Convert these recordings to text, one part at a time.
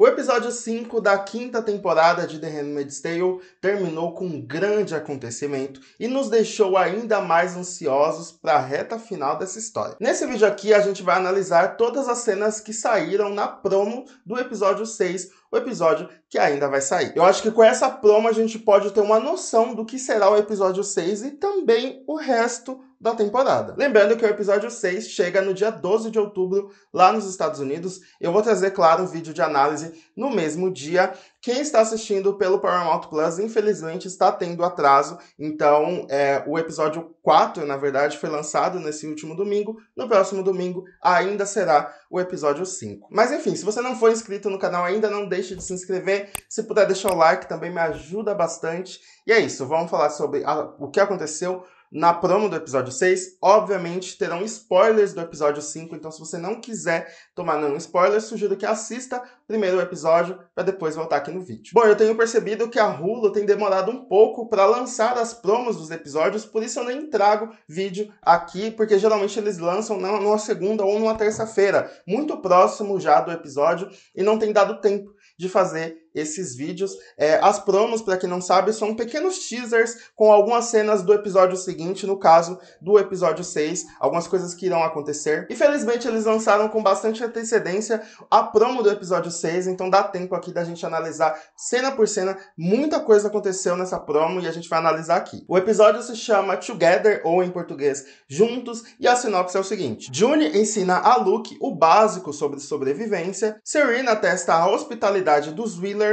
O episódio 5 da quinta temporada de The Handmaid's Tale terminou com um grande acontecimento e nos deixou ainda mais ansiosos para a reta final dessa história. Nesse vídeo aqui a gente vai analisar todas as cenas que saíram na promo do episódio 6, o episódio que ainda vai sair. Eu acho que com essa promo a gente pode ter uma noção do que será o episódio 6 e também o resto da temporada. Lembrando que o episódio 6 chega no dia 12 de outubro lá nos Estados Unidos. Eu vou trazer, claro, um vídeo de análise no mesmo dia quem está assistindo pelo Paramount Plus, infelizmente, está tendo atraso. Então, é, o episódio 4, na verdade, foi lançado nesse último domingo. No próximo domingo ainda será o episódio 5. Mas enfim, se você não for inscrito no canal ainda, não deixe de se inscrever. Se puder deixar o like, também me ajuda bastante. E é isso, vamos falar sobre a, o que aconteceu na promo do episódio 6, obviamente terão spoilers do episódio 5, então se você não quiser tomar nenhum spoiler, sugiro que assista primeiro o episódio para depois voltar aqui no vídeo. Bom, eu tenho percebido que a Hulu tem demorado um pouco para lançar as promos dos episódios, por isso eu nem trago vídeo aqui, porque geralmente eles lançam numa segunda ou numa terça-feira, muito próximo já do episódio, e não tem dado tempo de fazer esses vídeos. É, as promos, para quem não sabe, são pequenos teasers com algumas cenas do episódio seguinte, no caso do episódio 6, algumas coisas que irão acontecer. E felizmente eles lançaram com bastante antecedência a promo do episódio 6, então dá tempo aqui da gente analisar cena por cena. Muita coisa aconteceu nessa promo e a gente vai analisar aqui. O episódio se chama Together, ou em português, Juntos, e a sinopse é o seguinte: June ensina a Luke o básico sobre sobrevivência, Serena testa a hospitalidade dos Wheeler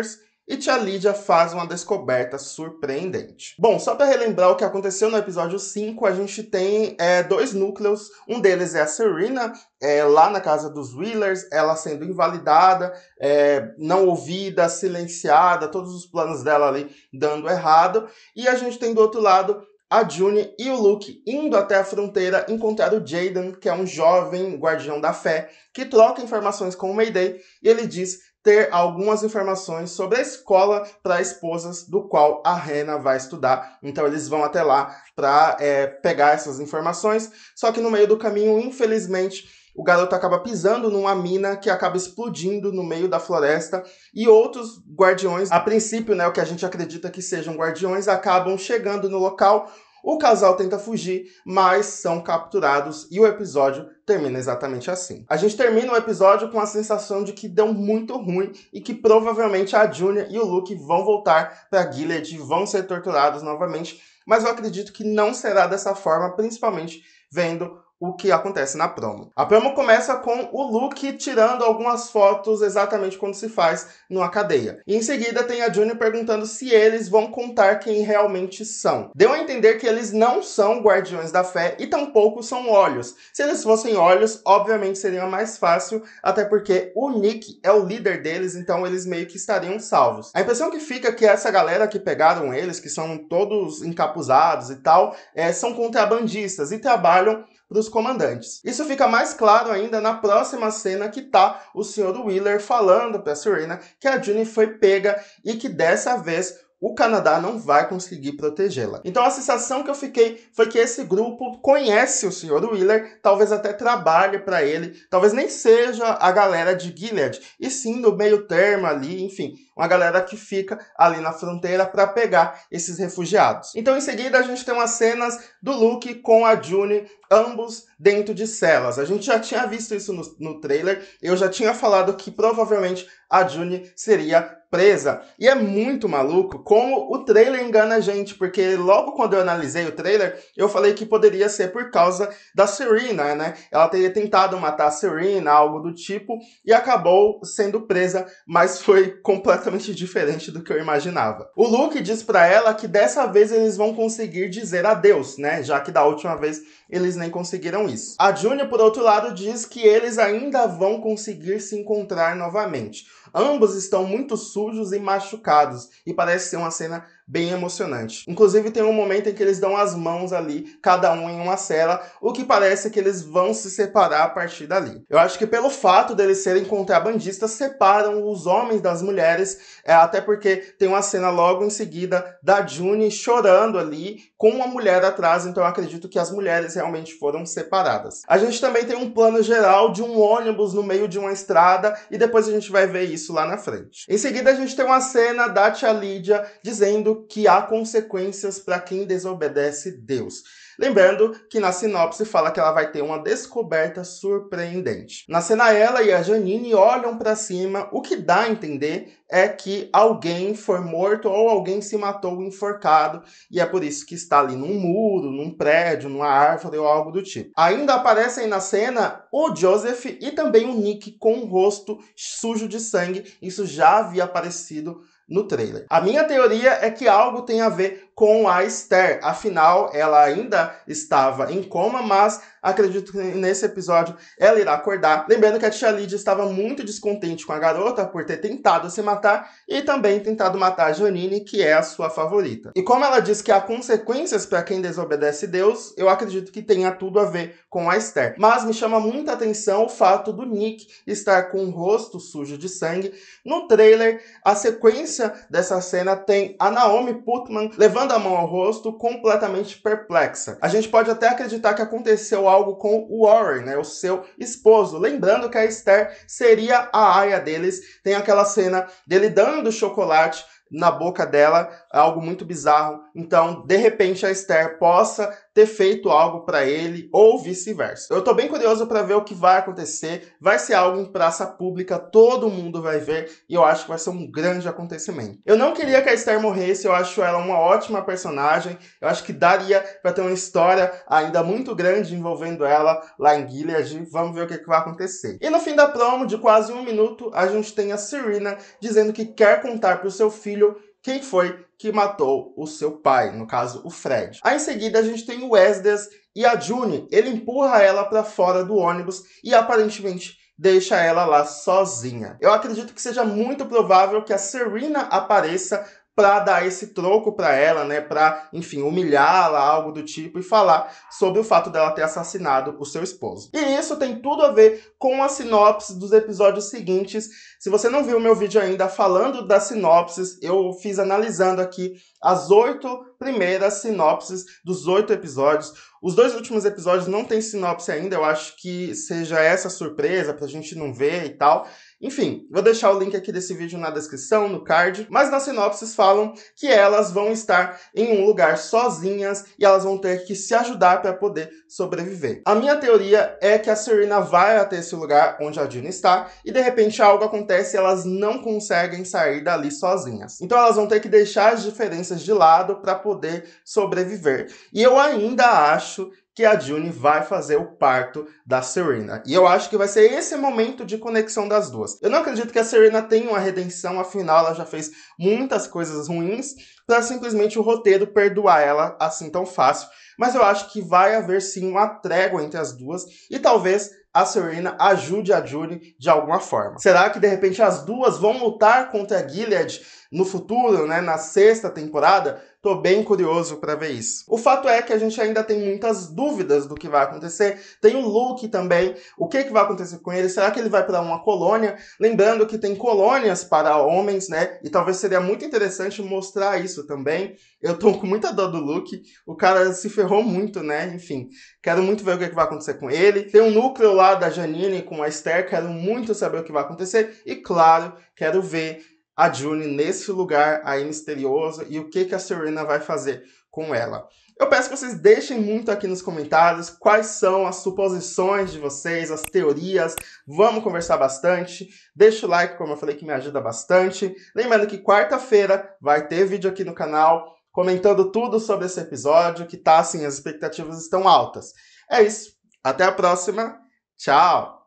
e Tia Lídia faz uma descoberta surpreendente. Bom, só para relembrar o que aconteceu no episódio 5, a gente tem é, dois núcleos. Um deles é a Serena, é, lá na casa dos Wheelers, ela sendo invalidada, é, não ouvida, silenciada, todos os planos dela ali dando errado. E a gente tem do outro lado a June e o Luke indo até a fronteira encontrar o Jaden, que é um jovem guardião da fé, que troca informações com o Mayday e ele diz ter algumas informações sobre a escola para esposas do qual a Rena vai estudar. Então eles vão até lá para é, pegar essas informações. Só que no meio do caminho, infelizmente, o garoto acaba pisando numa mina que acaba explodindo no meio da floresta e outros guardiões, a princípio, né, o que a gente acredita que sejam guardiões, acabam chegando no local o casal tenta fugir, mas são capturados e o episódio termina exatamente assim. A gente termina o episódio com a sensação de que deu muito ruim e que provavelmente a Junia e o Luke vão voltar para Gilead e vão ser torturados novamente, mas eu acredito que não será dessa forma, principalmente vendo o que acontece na promo. A promo começa com o Luke tirando algumas fotos exatamente como se faz numa cadeia. E em seguida tem a June perguntando se eles vão contar quem realmente são. Deu a entender que eles não são guardiões da fé e tampouco são olhos. Se eles fossem olhos, obviamente seria mais fácil, até porque o Nick é o líder deles, então eles meio que estariam salvos. A impressão que fica é que essa galera que pegaram eles, que são todos encapuzados e tal, é, são contrabandistas e trabalham para os comandantes. Isso fica mais claro ainda na próxima cena que tá o Sr. Wheeler falando para Serena que a June foi pega e que dessa vez o Canadá não vai conseguir protegê-la. Então a sensação que eu fiquei foi que esse grupo conhece o senhor Wheeler, talvez até trabalhe para ele, talvez nem seja a galera de Gilead, e sim do meio termo ali, enfim, uma galera que fica ali na fronteira para pegar esses refugiados. Então em seguida a gente tem umas cenas do Luke com a June, ambos dentro de celas. A gente já tinha visto isso no, no trailer, eu já tinha falado que provavelmente a June seria surpresa. E é muito maluco como o trailer engana a gente, porque logo quando eu analisei o trailer, eu falei que poderia ser por causa da Serena, né? Ela teria tentado matar a Serena, algo do tipo, e acabou sendo presa, mas foi completamente diferente do que eu imaginava. O Luke diz para ela que dessa vez eles vão conseguir dizer adeus, né? Já que da última vez eles nem conseguiram isso. A Junior, por outro lado, diz que eles ainda vão conseguir se encontrar novamente. Ambos estão muito sujos e machucados, e parece ser uma cena bem emocionante. Inclusive tem um momento em que eles dão as mãos ali, cada um em uma cela, o que parece que eles vão se separar a partir dali. Eu acho que pelo fato deles serem contrabandistas, separam os homens das mulheres, é, até porque tem uma cena logo em seguida da June chorando ali com uma mulher atrás, então eu acredito que as mulheres realmente foram separadas. A gente também tem um plano geral de um ônibus no meio de uma estrada e depois a gente vai ver isso lá na frente. Em seguida a gente tem uma cena da tia Lídia dizendo que há consequências para quem desobedece Deus. Lembrando que na sinopse fala que ela vai ter uma descoberta surpreendente. Na cena, ela e a Janine olham para cima, o que dá a entender é que alguém foi morto ou alguém se matou enforcado, e é por isso que está ali num muro, num prédio, numa árvore ou algo do tipo. Ainda aparecem na cena o Joseph e também o Nick com o rosto sujo de sangue, isso já havia aparecido no trailer. A minha teoria é que algo tem a ver com a Esther. Afinal, ela ainda estava em coma, mas acredito que nesse episódio ela irá acordar. Lembrando que a tia Lídia estava muito descontente com a garota por ter tentado se matar e também tentado matar a Janine, que é a sua favorita. E como ela diz que há consequências para quem desobedece Deus, eu acredito que tenha tudo a ver com a Esther. Mas me chama muita atenção o fato do Nick estar com o rosto sujo de sangue. No trailer, a sequência dessa cena tem a Naomi Putman levando levando a mão ao rosto, completamente perplexa. A gente pode até acreditar que aconteceu algo com o Warren, né, o seu esposo. Lembrando que a Esther seria a aia deles. Tem aquela cena dele dando chocolate na boca dela é algo muito bizarro. Então, de repente, a Esther possa ter feito algo para ele ou vice-versa. Eu tô bem curioso para ver o que vai acontecer. Vai ser algo em praça pública, todo mundo vai ver e eu acho que vai ser um grande acontecimento. Eu não queria que a Esther morresse, eu acho ela uma ótima personagem. Eu acho que daria para ter uma história ainda muito grande envolvendo ela lá em Gilead. Vamos ver o que, que vai acontecer. E no fim da promo, de quase um minuto, a gente tem a Serena dizendo que quer contar pro seu filho quem foi que matou o seu pai, no caso o Fred. Aí em seguida a gente tem o Wesdes e a June, ele empurra ela para fora do ônibus e aparentemente deixa ela lá sozinha. Eu acredito que seja muito provável que a Serena apareça para dar esse troco para ela, né, para, enfim, humilhá-la, algo do tipo e falar sobre o fato dela ter assassinado o seu esposo. E isso tem tudo a ver com a sinopse dos episódios seguintes. Se você não viu o meu vídeo ainda falando das sinopses, eu fiz analisando aqui as oito primeira sinopses dos oito episódios. Os dois últimos episódios não tem sinopse ainda, eu acho que seja essa surpresa pra gente não ver e tal. Enfim, vou deixar o link aqui desse vídeo na descrição, no card, mas nas sinopses falam que elas vão estar em um lugar sozinhas e elas vão ter que se ajudar para poder sobreviver. A minha teoria é que a Serena vai até esse lugar onde a Dina está e de repente algo acontece e elas não conseguem sair dali sozinhas. Então elas vão ter que deixar as diferenças de lado para poder poder sobreviver. E eu ainda acho que a June vai fazer o parto da Serena. E eu acho que vai ser esse momento de conexão das duas. Eu não acredito que a Serena tenha uma redenção, afinal ela já fez muitas coisas ruins para simplesmente o roteiro perdoar ela assim tão fácil. Mas eu acho que vai haver sim uma trégua entre as duas e talvez a Serena ajude a June de alguma forma. Será que de repente as duas vão lutar contra a Gilead no futuro, né, na sexta temporada? Tô bem curioso para ver isso. O fato é que a gente ainda tem muitas dúvidas do que vai acontecer. Tem o Luke também. O que, que vai acontecer com ele? Será que ele vai para uma colônia? Lembrando que tem colônias para homens, né? E talvez seria muito interessante mostrar isso também. Eu tô com muita dor do Luke. O cara se ferrou muito, né? Enfim, quero muito ver o que, que vai acontecer com ele. Tem um núcleo lá da Janine com a Esther. Quero muito saber o que vai acontecer. E claro, quero ver a June nesse lugar aí misterioso e o que, que a Serena vai fazer com ela. Eu peço que vocês deixem muito aqui nos comentários quais são as suposições de vocês, as teorias. Vamos conversar bastante. Deixa o like, como eu falei, que me ajuda bastante. Lembrando que quarta-feira vai ter vídeo aqui no canal comentando tudo sobre esse episódio, que tá assim, as expectativas estão altas. É isso. Até a próxima. Tchau!